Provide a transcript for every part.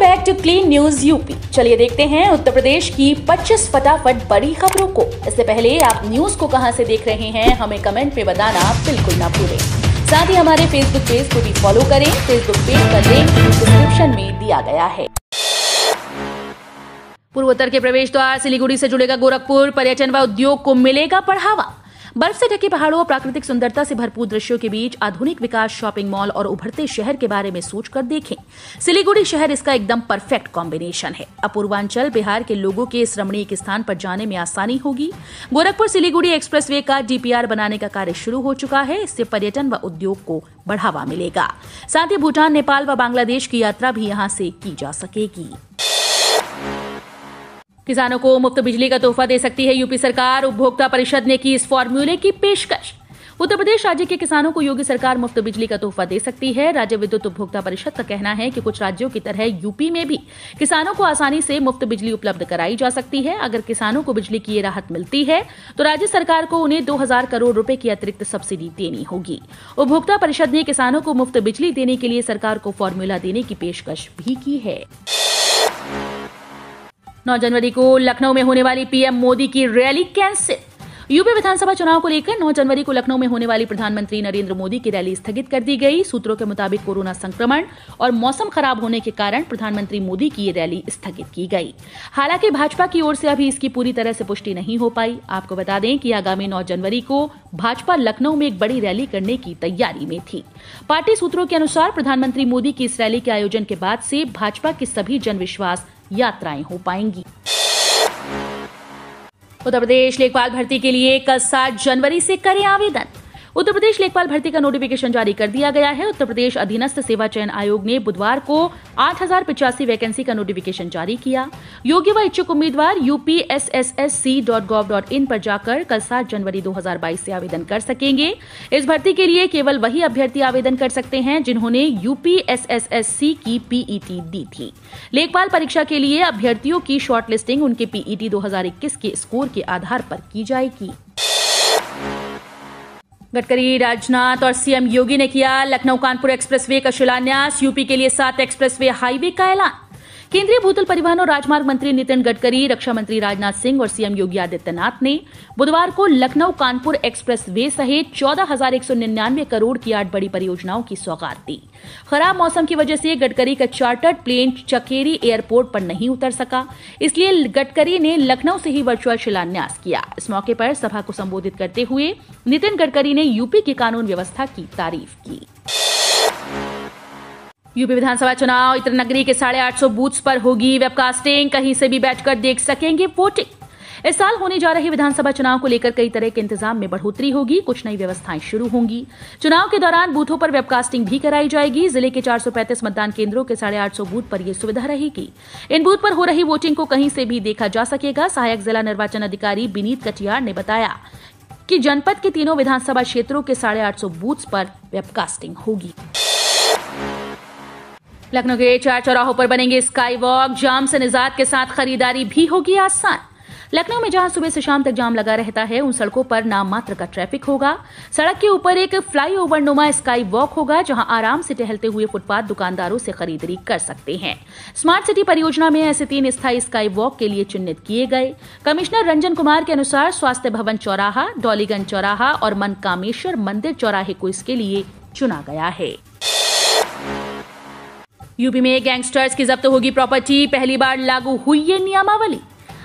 back to Clean News UP चलिए देखते हैं उत्तर प्रदेश की 25 फटाफट बड़ी खबरों को इससे पहले आप न्यूज को कहां से देख रहे हैं हमें कमेंट में बताना बिल्कुल ना भूलें साथ ही हमारे फेसबुक पेज को भी फॉलो करें फेसबुक पेज का लिंक डिस्क्रिप्शन में दिया गया है पूर्वोत्तर के प्रवेश द्वार सिलीगुड़ी से जुड़ेगा गोरखपुर पर्यटन व उद्योग को मिलेगा बढ़ावा बर्फ से ढके पहाड़ों और प्राकृतिक सुंदरता से भरपूर दृश्यों के बीच आधुनिक विकास शॉपिंग मॉल और उभरते शहर के बारे में सोचकर देखें सिलीगुड़ी शहर इसका एकदम परफेक्ट कॉम्बिनेशन है अपूर्वांचल बिहार के लोगों के इस रमणीय स्थान पर जाने में आसानी होगी गोरखपुर सिलीगुड़ी एक्सप्रेस का डीपीआर बनाने का कार्य शुरू हो चुका है इससे पर्यटन व उद्योग को बढ़ावा मिलेगा साथ ही भूटान नेपाल व बांग्लादेश की यात्रा भी यहाँ से की जा सकेगी किसानों को मुफ्त बिजली का तोहफा दे सकती है यूपी सरकार उपभोक्ता परिषद ने की इस फॉर्मूले की पेशकश उत्तर प्रदेश राज्य के किसानों को योगी सरकार मुफ्त बिजली का तोहफा दे सकती है राज्य विद्युत उपभोक्ता परिषद का कहना है कि कुछ राज्यों की तरह यूपी में भी किसानों को आसानी से मुफ्त बिजली उपलब्ध कराई जा सकती है अगर किसानों को बिजली की ये राहत मिलती है तो राज्य सरकार को उन्हें दो करोड़ रूपये की अतिरिक्त सब्सिडी देनी होगी उपभोक्ता परिषद ने किसानों को मुफ्त बिजली देने के लिए सरकार को फॉर्मूला देने की पेशकश भी की है नौ जनवरी को लखनऊ में होने वाली पीएम मोदी की रैली कैंसिल यूपी विधानसभा चुनाव को लेकर 9 जनवरी को लखनऊ में होने वाली प्रधानमंत्री नरेंद्र मोदी की रैली स्थगित कर दी गई सूत्रों के मुताबिक कोरोना संक्रमण और मौसम खराब होने के कारण प्रधानमंत्री मोदी की ये रैली स्थगित की गई हालांकि भाजपा की ओर से अभी इसकी पूरी तरह से पुष्टि नहीं हो पाई आपको बता दें कि आगामी नौ जनवरी को भाजपा लखनऊ में एक बड़ी रैली करने की तैयारी में थी पार्टी सूत्रों के अनुसार प्रधानमंत्री मोदी की इस रैली के आयोजन के बाद से भाजपा के सभी जनविश्वास यात्राएं हो पाएंगी उत्तर प्रदेश लेखपाल भर्ती के लिए कल सात जनवरी से करें आवेदन उत्तर प्रदेश लेखपाल भर्ती का नोटिफिकेशन जारी कर दिया गया है उत्तर प्रदेश अधीनस्थ सेवा चयन आयोग ने बुधवार को आठ वैकेंसी का नोटिफिकेशन जारी किया योग्य व इच्छुक उम्मीदवार यूपीएसएसएससी.gov.in पर जाकर कल सात जनवरी 2022 से आवेदन कर सकेंगे इस भर्ती के लिए केवल वही अभ्यर्थी आवेदन कर सकते हैं जिन्होंने यूपीएसएसएससी की पीईटी e दी थी लेखपाल परीक्षा के लिए अभ्यर्थियों की शॉर्टलिस्टिंग उनके पीईटी e 2021 के स्कोर के आधार पर की जाएगी गडकरी राजनाथ और सीएम योगी ने किया लखनऊ कानपुर एक्सप्रेसवे का शिलान्यास यूपी के लिए सात एक्सप्रेसवे हाईवे का ऐलान केंद्रीय भूतल परिवहन और राजमार्ग मंत्री नितिन गडकरी रक्षा मंत्री राजनाथ सिंह और सीएम योगी आदित्यनाथ ने बुधवार को लखनऊ कानपुर एक्सप्रेस वे सहित चौदह करोड़ की आठ बड़ी परियोजनाओं की सौगात दी खराब मौसम की वजह से गडकरी का चार्टर्ड प्लेन चकेरी एयरपोर्ट पर नहीं उतर सका इसलिए गडकरी ने लखनऊ से ही वर्चुअल शिलान्यास किया इस मौके पर सभा को संबोधित करते हुए नितिन गडकरी ने यूपी की कानून व्यवस्था की तारीफ की यूपी विधानसभा चुनाव इतर नगरी के साढ़े आठ सौ बूथ पर होगी वेबकास्टिंग कहीं से भी बैठकर देख सकेंगे वोटिंग इस साल होने जा रहे विधानसभा चुनाव को लेकर कई तरह के इंतजाम में बढ़ोतरी होगी कुछ नई व्यवस्थाएं शुरू होंगी चुनाव के दौरान बूथों पर वेबकास्टिंग भी कराई जाएगी जिले के 435 मतदान केंद्रों के साढ़े आठ बूथ पर यह सुविधा रहेगी इन बूथ पर हो रही वोटिंग को कहीं से भी देखा जा सकेगा सहायक जिला निर्वाचन अधिकारी विनीत कटियार ने बताया कि जनपद के तीनों विधानसभा क्षेत्रों के साढ़े आठ बूथ पर वेबकास्टिंग होगी लखनऊ के चार चौराहों पर बनेंगे स्काई वॉक जाम से निजात के साथ खरीदारी भी होगी आसान लखनऊ में जहां सुबह से शाम तक जाम लगा रहता है उन सड़कों पर नाम मात्र का ट्रैफिक होगा सड़क के ऊपर एक फ्लाई ओवर नुमा स्काई वॉक होगा जहां आराम से टहलते हुए फुटपाथ दुकानदारों से खरीदारी कर सकते हैं स्मार्ट सिटी परियोजना में ऐसे तीन स्थायी स्काई वॉक के लिए चिन्हित किए गए कमिश्नर रंजन कुमार के अनुसार स्वास्थ्य भवन चौराहा डॉलीगंज चौराहा और मन कामेश्वर मंदिर चौराहे को इसके लिए चुना गया है यूपी में गैंगस्टर्स की जब्त होगी प्रॉपर्टी पहली बार लागू हुई ये नियमावली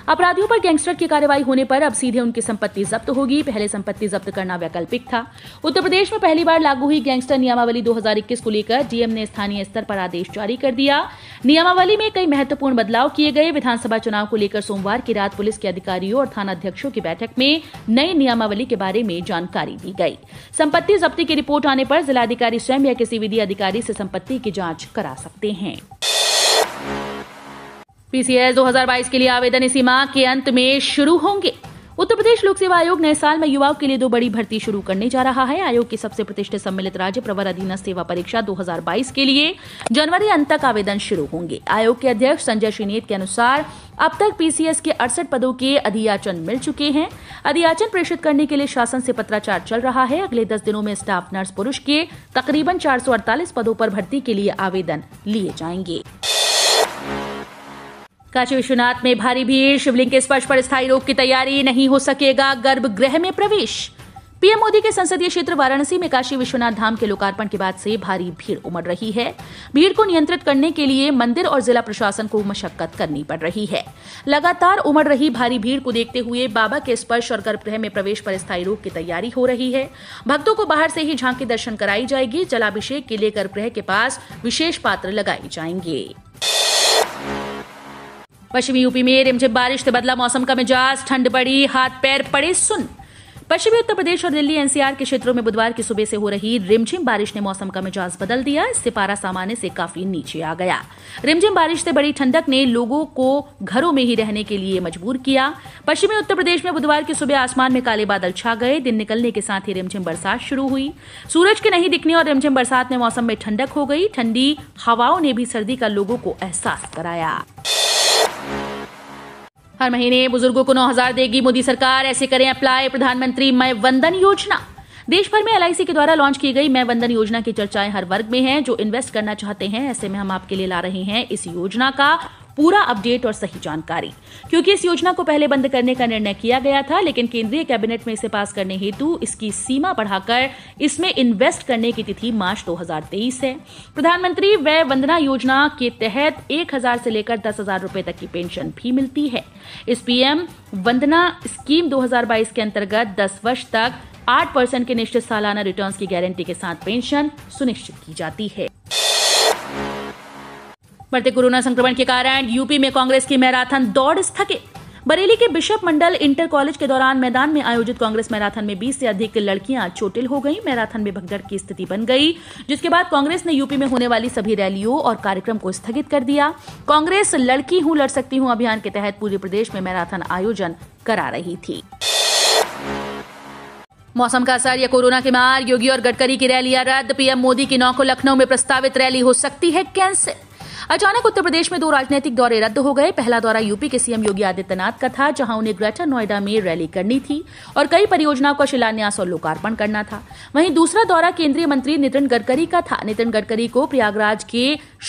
अपराधियों पर गैंगस्टर की कार्रवाई होने पर अब सीधे उनकी संपत्ति जब्त होगी पहले संपत्ति जब्त करना वैकल्पिक था उत्तर प्रदेश में पहली बार लागू हुई गैंगस्टर नियमावली 2021 को लेकर डीएम ने स्थानीय स्तर पर आदेश जारी कर दिया नियमावली में कई महत्वपूर्ण बदलाव किए गए विधानसभा चुनाव को लेकर सोमवार की रात पुलिस के अधिकारियों और थाना अध्यक्षों की बैठक में नई नियमावली के बारे में जानकारी दी गई संपत्ति जब्ती की रिपोर्ट आने पर जिलाधिकारी स्वयं या किसी विधि अधिकारी से संपत्ति की जांच करा सकते हैं पीसीएल 2022 के लिए आवेदन इसी माह के अंत में शुरू होंगे उत्तर प्रदेश लोक सेवा आयोग नए साल में युवाओं के लिए दो बड़ी भर्ती शुरू करने जा रहा है आयोग की सबसे प्रतिष्ठित सम्मिलित राज्य प्रवर अधीन सेवा परीक्षा 2022 के लिए जनवरी अंत तक आवेदन शुरू होंगे आयोग के अध्यक्ष संजय श्रीनेत के अनुसार अब तक पीसीएस के अड़सठ पदों के अधियाचन मिल चुके हैं अधियाचन प्रेषित करने के लिए शासन से पत्राचार चल रहा है अगले दस दिनों में स्टाफ नर्स पुरुष के तकरीबन चार पदों पर भर्ती के लिए आवेदन लिए जाएंगे काशी विश्वनाथ में भारी भीड़ शिवलिंग के स्पर्श पर स्थायी रोग की तैयारी नहीं हो सकेगा गर्भगृह में प्रवेश पीएम मोदी के संसदीय क्षेत्र वाराणसी में काशी विश्वनाथ धाम के लोकार्पण के बाद से भारी भीड़ उमड़ रही है भीड़ को नियंत्रित करने के लिए मंदिर और जिला प्रशासन को मशक्कत करनी पड़ रही है लगातार उमड़ रही भारी भीड़ को देखते हुए बाबा के स्पर्श और गर्भगृह में प्रवेश पर स्थायी रोक की तैयारी हो रही है भक्तों को बाहर से ही झांकी दर्शन कराई जाएगी जलाभिषेक के लिए गर्भगृह के पास विशेष पात्र लगाए जाएंगे पश्चिमी यूपी में रिमझिम बारिश से बदला मौसम का मिजाज ठंड बढ़ी हाथ पैर पड़े सुन पश्चिमी उत्तर प्रदेश और दिल्ली एनसीआर के क्षेत्रों में बुधवार की सुबह से हो रही रिमझिम बारिश ने मौसम का मिजाज बदल दिया इससे पारा सामान्य से काफी नीचे आ गया रिमझिम बारिश से बड़ी ठंडक ने लोगों को घरों में ही रहने के लिए मजबूर किया पश्चिमी उत्तर प्रदेश में बुधवार की सुबह आसमान में काले बादल छा गए दिन निकलने के साथ ही रिमझिम बरसात शुरू हुई सूरज के नहीं दिखने और रिमझिम बरसात में मौसम में ठंडक हो गई ठंडी हवाओं ने भी सर्दी का लोगों को एहसास कराया हर महीने बुजुर्गों को नौ हजार देगी मोदी सरकार ऐसे करें अप्लाई प्रधानमंत्री मैं वंदन योजना देश भर में एल के द्वारा लॉन्च की गई मैं वंदन योजना की चर्चाएं हर वर्ग में हैं जो इन्वेस्ट करना चाहते हैं ऐसे में हम आपके लिए ला रहे हैं इस योजना का पूरा अपडेट और सही जानकारी क्योंकि इस योजना को पहले बंद करने का निर्णय किया गया था लेकिन केंद्रीय कैबिनेट में इसे पास करने हेतु इसकी सीमा बढ़ाकर इसमें इन्वेस्ट करने की तिथि मार्च दो है प्रधानमंत्री व्यय वंदना योजना के तहत एक हजार से लेकर दस हजार तक की पेंशन भी मिलती है इस पीएम वंदना स्कीम 2022 के अंतर्गत 10 वर्ष तक 8 परसेंट के निश्चित सालाना रिटर्न्स की गारंटी के साथ पेंशन सुनिश्चित की जाती है बढ़ते कोरोना संक्रमण के कारण यूपी में कांग्रेस की मैराथन दौड़ स्थगित बरेली के बिशप मंडल इंटर कॉलेज के दौरान मैदान में आयोजित कांग्रेस मैराथन में 20 से अधिक लड़कियां चोटिल हो गईं मैराथन में भगदड़ की स्थिति बन गई जिसके बाद कांग्रेस ने यूपी में होने वाली सभी रैलियों और कार्यक्रम को स्थगित कर दिया कांग्रेस लड़की हूं लड़ सकती हूं अभियान के तहत पूरे प्रदेश में मैराथन आयोजन करा रही थी मौसम का असर या कोरोना के मार योगी और गडकरी की रैलियां रद्द पीएम मोदी की नौ को लखनऊ में प्रस्तावित रैली हो सकती है कैंसिल अचानक उत्तर प्रदेश में दो राजनीतिक दौरे रद्द हो गए पहला दौरा यूपी के सीएम योगी आदित्यनाथ का था जहां उन्हें ग्रेटर नोएडा में रैली करनी थी और कई परियोजनाओं का शिलान्यास और लोकार्पण करना था वहीं दूसरा दौरा केंद्रीय मंत्री नितिन गडकरी का था नितिन गडकरी को प्रयागराज के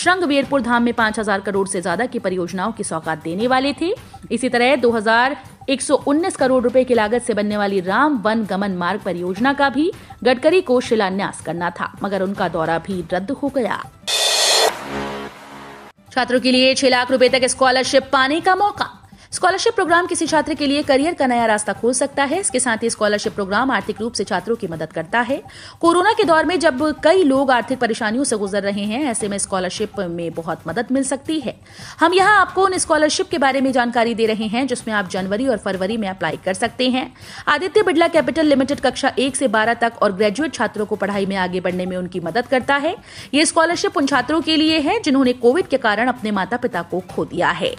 श्रंगवीरपुर धाम में पांच करोड़ से ज्यादा की परियोजनाओं की सौगात देने वाले थे इसी तरह दो एक करोड़ रुपए की लागत से बनने वाली राम वन गमन मार्ग परियोजना का भी गडकरी को शिलान्यास करना था मगर उनका दौरा भी रद्द हो गया छात्रों के लिए छह लाख रुपए तक स्कॉलरशिप पाने का मौका स्कॉलरशिप प्रोग्राम किसी छात्र के लिए करियर का नया रास्ता खोल सकता है इसके साथ ही स्कॉलरशिप प्रोग्राम आर्थिक रूप से छात्रों की मदद करता है कोरोना के दौर में जब कई लोग आर्थिक परेशानियों से गुजर रहे हैं ऐसे में स्कॉलरशिप में बहुत मदद मिल सकती है हम यहाँ आपको उन स्कॉलरशिप के बारे में जानकारी दे रहे हैं जिसमें आप जनवरी और फरवरी में अप्लाई कर सकते हैं आदित्य बिड़ला कैपिटल लिमिटेड कक्षा एक से बारह तक और ग्रेजुएट छात्रों को पढ़ाई में आगे बढ़ने में उनकी मदद करता है ये स्कॉलरशिप उन छात्रों के लिए है जिन्होंने कोविड के कारण अपने माता पिता को खो दिया है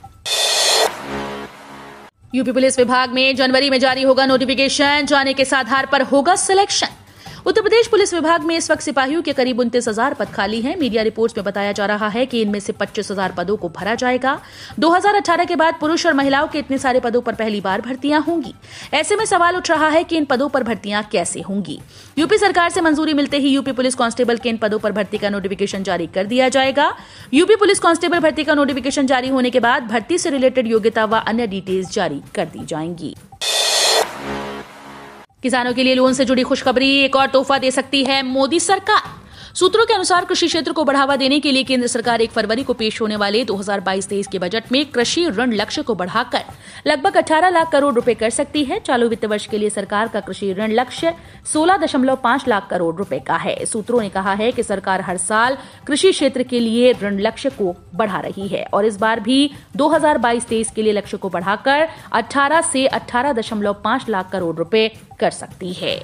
यूपी पुलिस विभाग में जनवरी में जारी होगा नोटिफिकेशन जाने के आधार पर होगा सिलेक्शन उत्तर प्रदेश पुलिस विभाग में इस वक्त सिपाहियों के करीब उनतीस हजार पद खाली हैं मीडिया रिपोर्ट्स में बताया जा रहा है कि इनमें से पच्चीस हजार पदों को भरा जाएगा 2018 के बाद पुरुष और महिलाओं के इतने सारे पदों पर पहली बार भर्तियां होंगी ऐसे में सवाल उठ रहा है कि इन पदों पर भर्तियां कैसे होंगी यूपी सरकार से मंजूरी मिलते ही यूपी पुलिस कांस्टेबल के इन पदों पर भर्ती का नोटिफिकेशन जारी कर दिया जाएगा यूपी पुलिस कांस्टेबल भर्ती का नोटिफिकेशन जारी होने के बाद भर्ती से रिलेटेड योग्यता व अन्य डिटेल्स जारी कर दी जाएंगी किसानों के लिए लोन से जुड़ी खुशखबरी एक और तोहफा दे सकती है मोदी सरकार सूत्रों के अनुसार कृषि क्षेत्र को बढ़ावा देने के लिए केंद्र सरकार एक फरवरी को पेश होने वाले 2022-23 के बजट में कृषि ऋण लक्ष्य को बढ़ाकर लगभग 18 लाख करोड़ रुपए कर सकती है चालू वित्त वर्ष के लिए सरकार का कृषि ऋण लक्ष्य सोलह लाख करोड़ रुपए का है सूत्रों ने कहा है कि सरकार हर साल कृषि क्षेत्र के लिए ऋण लक्ष्य को बढ़ा रही है और इस बार भी 2022-23 के लिए लक्ष्य को बढ़ाकर 18 से 18.5 लाख करोड़ रुपए कर सकती है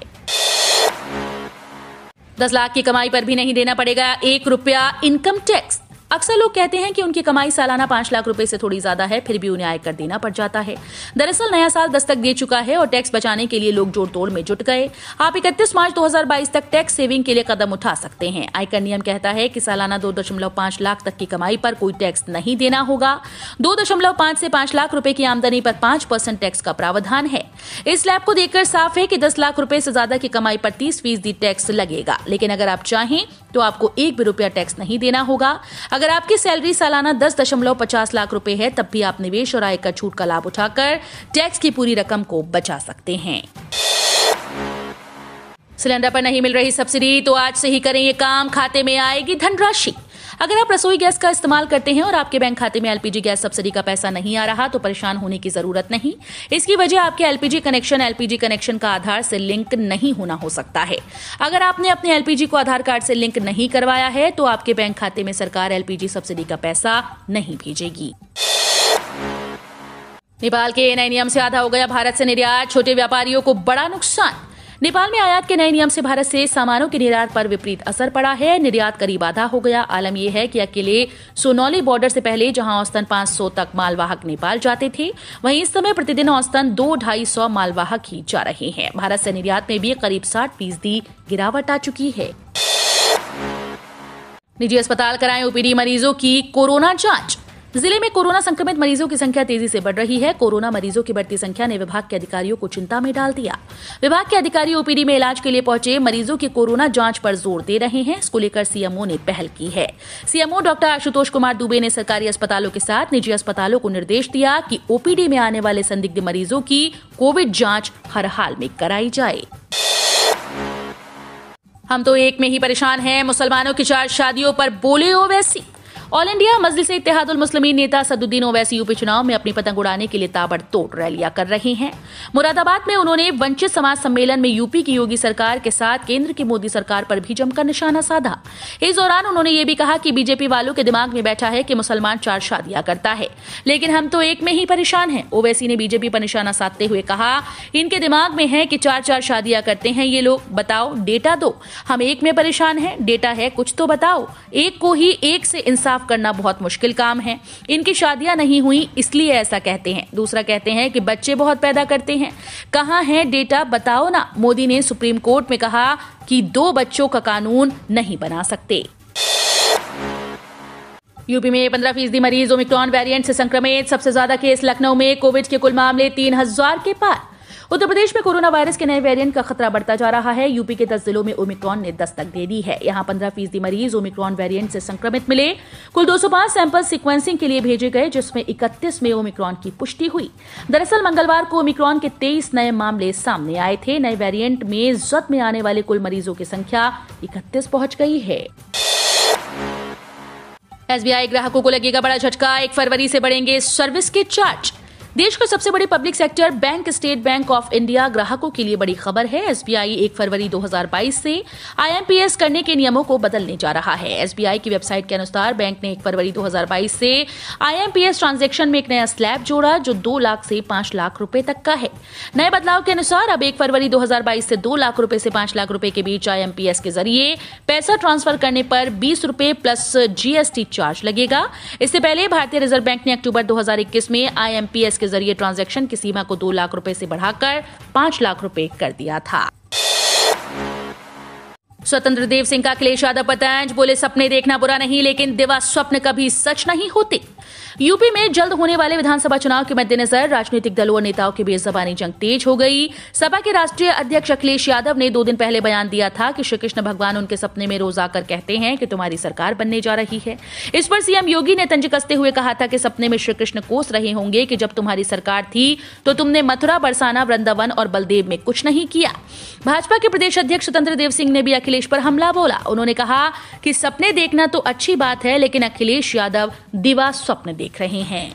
दस लाख की कमाई पर भी नहीं देना पड़ेगा एक रुपया इनकम टैक्स अक्सर लोग कहते हैं कि उनकी कमाई सालाना पांच लाख रुपए से थोड़ी ज्यादा है फिर भी उन्हें आयकर देना पड़ जाता है दरअसल नया साल दस्तक दे चुका है और टैक्स बचाने के लिए लोग जोड़ तोड़ में जुट गए आप इकतीस मार्च दो तक टैक्स सेविंग के लिए कदम उठा सकते हैं आयकर नियम कहता है कि सालाना दो लाख तक की कमाई पर कोई टैक्स नहीं देना होगा दो से पांच लाख रुपए की आमदनी पर पांच परसेंट टैक्स का प्रावधान है इस स्लैब को देखकर साफ है कि दस लाख रुपए से ज्यादा की कमाई पर तीस फीसदी टैक्स लगेगा लेकिन अगर आप चाहें तो आपको एक भी रुपया टैक्स नहीं देना होगा अगर आपकी सैलरी सालाना दस दशमलव पचास लाख रुपए है तब भी आप निवेश और आयकर छूट का लाभ उठाकर टैक्स की पूरी रकम को बचा सकते हैं सिलेंडर पर नहीं मिल रही सब्सिडी तो आज से ही करें ये काम खाते में आएगी धनराशि अगर आप रसोई गैस का इस्तेमाल करते हैं और आपके बैंक खाते में एलपीजी गैस सब्सिडी का पैसा नहीं आ रहा तो परेशान होने की जरूरत नहीं इसकी वजह आपके एलपीजी कनेक्शन एलपीजी कनेक्शन का आधार से लिंक नहीं होना हो सकता है अगर आपने अपने एलपीजी को आधार कार्ड से लिंक नहीं करवाया है तो आपके बैंक खाते में सरकार एलपीजी सब्सिडी का पैसा नहीं भेजेगी नेपाल के नए नियम से आधा हो गया भारत से निर्यात छोटे व्यापारियों को बड़ा नुकसान नेपाल में आयात के नए नियम से भारत से सामानों के निर्यात पर विपरीत असर पड़ा है निर्यात करीब आधा हो गया आलम यह है कि अकेले सोनौली बॉर्डर से पहले जहां औसतन 500 तक मालवाहक नेपाल जाते थे वहीं इस समय प्रतिदिन औसतन दो ढाई सौ मालवाहक ही जा रहे हैं भारत से निर्यात में भी करीब साठ फीसदी गिरावट आ चुकी है निजी अस्पताल कराएं ओपीडी मरीजों की कोरोना जांच जिले में कोरोना संक्रमित मरीजों की संख्या तेजी से बढ़ रही है कोरोना मरीजों की बढ़ती संख्या ने विभाग के अधिकारियों को चिंता में डाल दिया विभाग के अधिकारी ओपीडी में इलाज के लिए पहुंचे मरीजों की कोरोना जांच पर जोर दे रहे हैं इसको लेकर सीएमओ ने पहल की है सीएमओ डॉक्टर आशुतोष कुमार दुबे ने सरकारी अस्पतालों के साथ निजी अस्पतालों को निर्देश दिया कि ओपीडी में आने वाले संदिग्ध मरीजों की कोविड जांच हर हाल में कराई जाए हम तो एक में ही परेशान हैं मुसलमानों की चार शादियों पर बोले ओवैसी ऑल इंडिया मजलिस इतिहादुल मुस्लिमीन नेता सदुद्दीन ओवैसी यूपी चुनाव में अपनी पतंग उड़ाने के लिए ताबड़तोड़ रैलियां कर रहे हैं मुरादाबाद में उन्होंने वंचित समाज सम्मेलन में यूपी की योगी सरकार के साथ केंद्र की मोदी सरकार पर भी जमकर निशाना साधा इस दौरान उन्होंने ये भी कहा कि बीजेपी वालों के दिमाग में बैठा है कि मुसलमान चार शादियां करता है लेकिन हम तो एक में ही परेशान हैं ओवैसी ने बीजेपी पर निशाना साधते हुए कहा इनके दिमाग में है कि चार चार शादियां करते हैं ये लोग बताओ डेटा दो हम एक में परेशान हैं डेटा है कुछ तो बताओ एक को ही एक से इंसाफ साफ करना बहुत मुश्किल काम है इनकी शादियां नहीं हुई इसलिए ऐसा कहते हैं दूसरा कहते हैं कि बच्चे बहुत पैदा करते हैं कहाँ है डेटा बताओ ना मोदी ने सुप्रीम कोर्ट में कहा कि दो बच्चों का कानून नहीं बना सकते यूपी में पंद्रह फीसदी मरीज ओमिक्रॉन वेरिएंट से संक्रमित सबसे ज्यादा केस लखनऊ में कोविड के कुल मामले तीन हजार के पार उत्तर प्रदेश में कोरोना वायरस के नए वेरिएंट का खतरा बढ़ता जा रहा है यूपी के दस जिलों में ओमिक्रॉन ने दस्तक दे दी है यहां पंद्रह फीसदी मरीज ओमिक्रॉन वेरिएंट से संक्रमित मिले कुल दो सैंपल सिक्वेंसिंग के लिए भेजे गए जिसमें इकतीस में ओमिक्रॉन की पुष्टि हुई दरअसल मंगलवार को ओमिक्रॉन के तेईस नए मामले सामने आए थे नए वेरियंट में जद में आने वाले कुल मरीजों की संख्या इकतीस पहुंच गई है एसबीआई ग्राहकों को लगेगा बड़ा झटका एक फरवरी से बढ़ेंगे सर्विस के चार्ज देश का सबसे बड़ी public sector bank State Bank of India ग्राहकों के लिए बड़ी खबर है एसबीआई 1 फरवरी 2022 से आईएमपीएस करने के नियमों को बदलने जा रहा है एसबीआई की वेबसाइट के अनुसार बैंक ने 1 फरवरी 2022 से आईएमपीएस ट्रांजेक्शन में एक नया स्लैब जोड़ा जो दो लाख से पांच लाख रूपये तक का है नए बदलाव के अनुसार अब एक फरवरी दो से दो लाख रूपये से पांच लाख रूपये के बीच आईएमपीएस के जरिए पैसा ट्रांसफर करने पर बीस रूपये प्लस जीएसटी चार्ज लगेगा इससे पहले भारतीय रिजर्व बैंक ने अक्टूबर दो में आईएमपीएस जिसके जरिए ट्रांजैक्शन की सीमा को दो लाख रुपए से बढ़ाकर पांच लाख रुपए कर दिया था स्वतंत्र देव सिंह का क्लेश यादव पतंज बोले सपने देखना बुरा नहीं लेकिन दिवा स्वप्न कभी सच नहीं होते यूपी में जल्द होने वाले विधानसभा चुनाव के मद्देनजर राजनीतिक दलों और नेताओं के बीच जबानी जंग तेज हो गई सपा के राष्ट्रीय अध्यक्ष अखिलेश यादव ने दो दिन पहले बयान दिया था कि श्री कृष्ण भगवान उनके सपने में रोज आकर कहते हैं कि तुम्हारी सरकार बनने जा रही है इस पर सीएम योगी ने तंज कसते हुए कहा था कि सपने में श्री कृष्ण कोस रहे होंगे कि जब तुम्हारी सरकार थी तो तुमने मथुरा बरसाना वृंदावन और बलदेव में कुछ नहीं किया भाजपा के प्रदेश अध्यक्ष स्वतंत्र देव सिंह ने भी अखिलेश पर हमला बोला उन्होंने कहा कि सपने देखना तो अच्छी बात है लेकिन अखिलेश यादव दिवा स्वप्न देख रहे हैं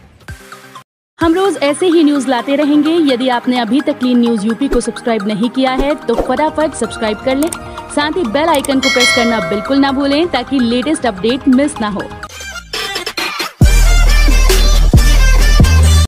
हम रोज ऐसे ही न्यूज लाते रहेंगे यदि आपने अभी तक क्लीन न्यूज यूपी को सब्सक्राइब नहीं किया है तो फटाफट सब्सक्राइब कर लें साथ ही बेल आइकन को प्रेस करना बिल्कुल ना भूलें ताकि लेटेस्ट अपडेट मिस ना हो